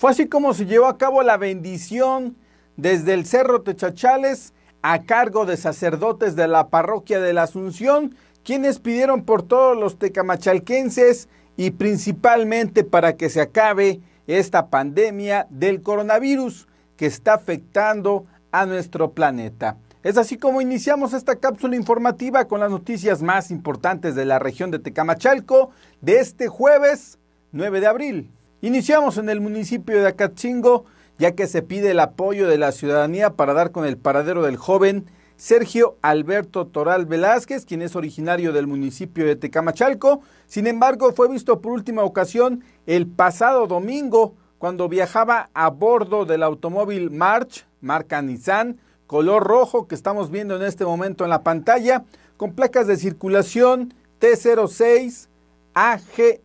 Fue así como se llevó a cabo la bendición desde el Cerro Techachales a cargo de sacerdotes de la parroquia de la Asunción, quienes pidieron por todos los tecamachalquenses y principalmente para que se acabe esta pandemia del coronavirus que está afectando a nuestro planeta. Es así como iniciamos esta cápsula informativa con las noticias más importantes de la región de Tecamachalco de este jueves 9 de abril. Iniciamos en el municipio de Acachingo, ya que se pide el apoyo de la ciudadanía para dar con el paradero del joven Sergio Alberto Toral Velázquez, quien es originario del municipio de Tecamachalco. Sin embargo, fue visto por última ocasión el pasado domingo cuando viajaba a bordo del automóvil March, marca Nissan, color rojo que estamos viendo en este momento en la pantalla, con placas de circulación T06 AGE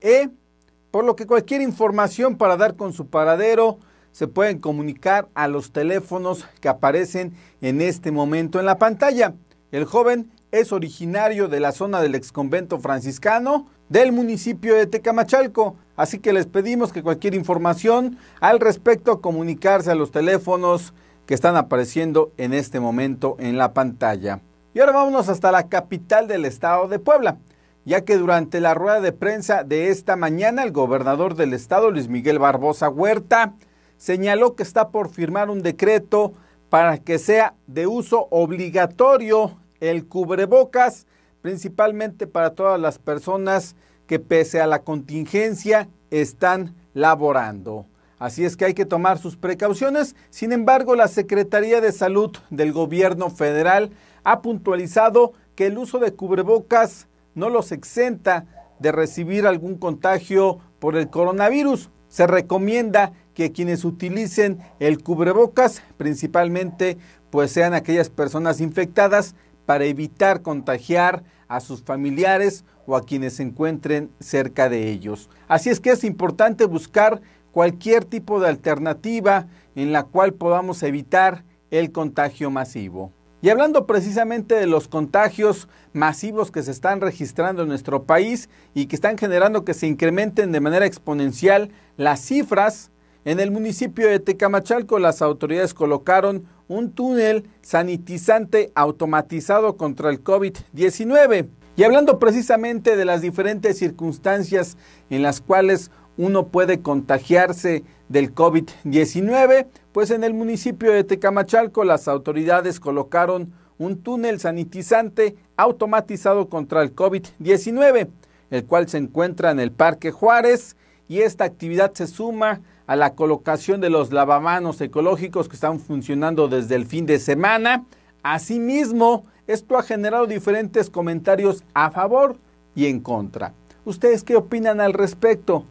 por lo que cualquier información para dar con su paradero se pueden comunicar a los teléfonos que aparecen en este momento en la pantalla. El joven es originario de la zona del exconvento franciscano del municipio de Tecamachalco, así que les pedimos que cualquier información al respecto comunicarse a los teléfonos que están apareciendo en este momento en la pantalla. Y ahora vámonos hasta la capital del estado de Puebla ya que durante la rueda de prensa de esta mañana el gobernador del estado, Luis Miguel Barbosa Huerta, señaló que está por firmar un decreto para que sea de uso obligatorio el cubrebocas, principalmente para todas las personas que pese a la contingencia están laborando. Así es que hay que tomar sus precauciones. Sin embargo, la Secretaría de Salud del Gobierno Federal ha puntualizado que el uso de cubrebocas no los exenta de recibir algún contagio por el coronavirus. Se recomienda que quienes utilicen el cubrebocas, principalmente, pues sean aquellas personas infectadas para evitar contagiar a sus familiares o a quienes se encuentren cerca de ellos. Así es que es importante buscar cualquier tipo de alternativa en la cual podamos evitar el contagio masivo. Y hablando precisamente de los contagios masivos que se están registrando en nuestro país y que están generando que se incrementen de manera exponencial las cifras, en el municipio de Tecamachalco las autoridades colocaron un túnel sanitizante automatizado contra el COVID-19. Y hablando precisamente de las diferentes circunstancias en las cuales uno puede contagiarse del COVID-19, pues en el municipio de Tecamachalco las autoridades colocaron un túnel sanitizante automatizado contra el COVID-19, el cual se encuentra en el Parque Juárez y esta actividad se suma a la colocación de los lavamanos ecológicos que están funcionando desde el fin de semana. Asimismo, esto ha generado diferentes comentarios a favor y en contra. ¿Ustedes qué opinan al respecto?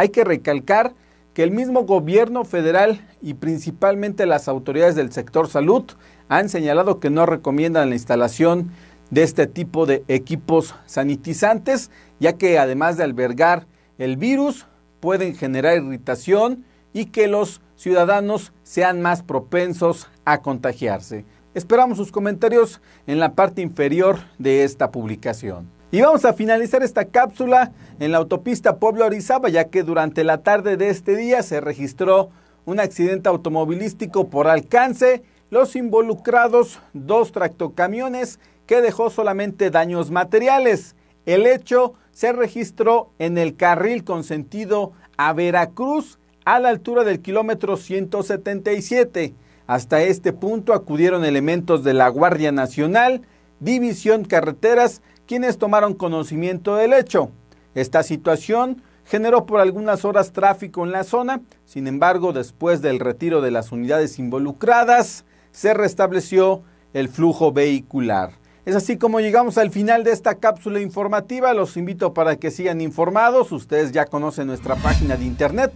Hay que recalcar que el mismo gobierno federal y principalmente las autoridades del sector salud han señalado que no recomiendan la instalación de este tipo de equipos sanitizantes, ya que además de albergar el virus, pueden generar irritación y que los ciudadanos sean más propensos a contagiarse. Esperamos sus comentarios en la parte inferior de esta publicación. Y vamos a finalizar esta cápsula en la autopista Pueblo Orizaba, ya que durante la tarde de este día se registró un accidente automovilístico por alcance. Los involucrados, dos tractocamiones, que dejó solamente daños materiales. El hecho se registró en el carril consentido a Veracruz, a la altura del kilómetro 177. Hasta este punto acudieron elementos de la Guardia Nacional, División Carreteras quienes tomaron conocimiento del hecho. Esta situación generó por algunas horas tráfico en la zona, sin embargo, después del retiro de las unidades involucradas, se restableció el flujo vehicular. Es así como llegamos al final de esta cápsula informativa. Los invito para que sigan informados. Ustedes ya conocen nuestra página de internet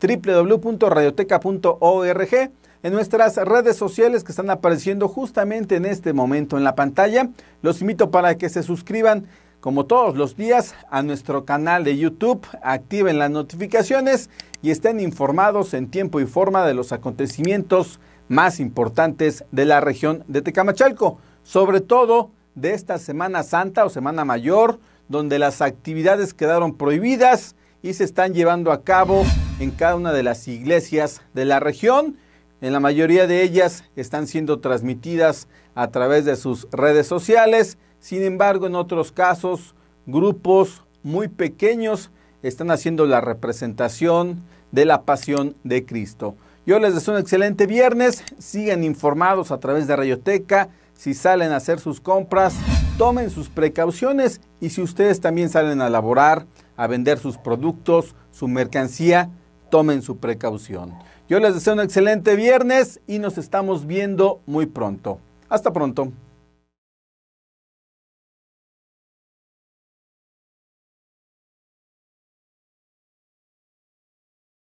www.radioteca.org en nuestras redes sociales que están apareciendo justamente en este momento en la pantalla. Los invito para que se suscriban como todos los días a nuestro canal de YouTube, activen las notificaciones y estén informados en tiempo y forma de los acontecimientos más importantes de la región de Tecamachalco, sobre todo de esta Semana Santa o Semana Mayor, donde las actividades quedaron prohibidas y se están llevando a cabo en cada una de las iglesias de la región. En la mayoría de ellas están siendo transmitidas a través de sus redes sociales, sin embargo en otros casos grupos muy pequeños están haciendo la representación de la pasión de Cristo. Yo les deseo un excelente viernes, sigan informados a través de Rayoteca, si salen a hacer sus compras, tomen sus precauciones y si ustedes también salen a laborar, a vender sus productos, su mercancía, tomen su precaución. Yo les deseo un excelente viernes y nos estamos viendo muy pronto. Hasta pronto.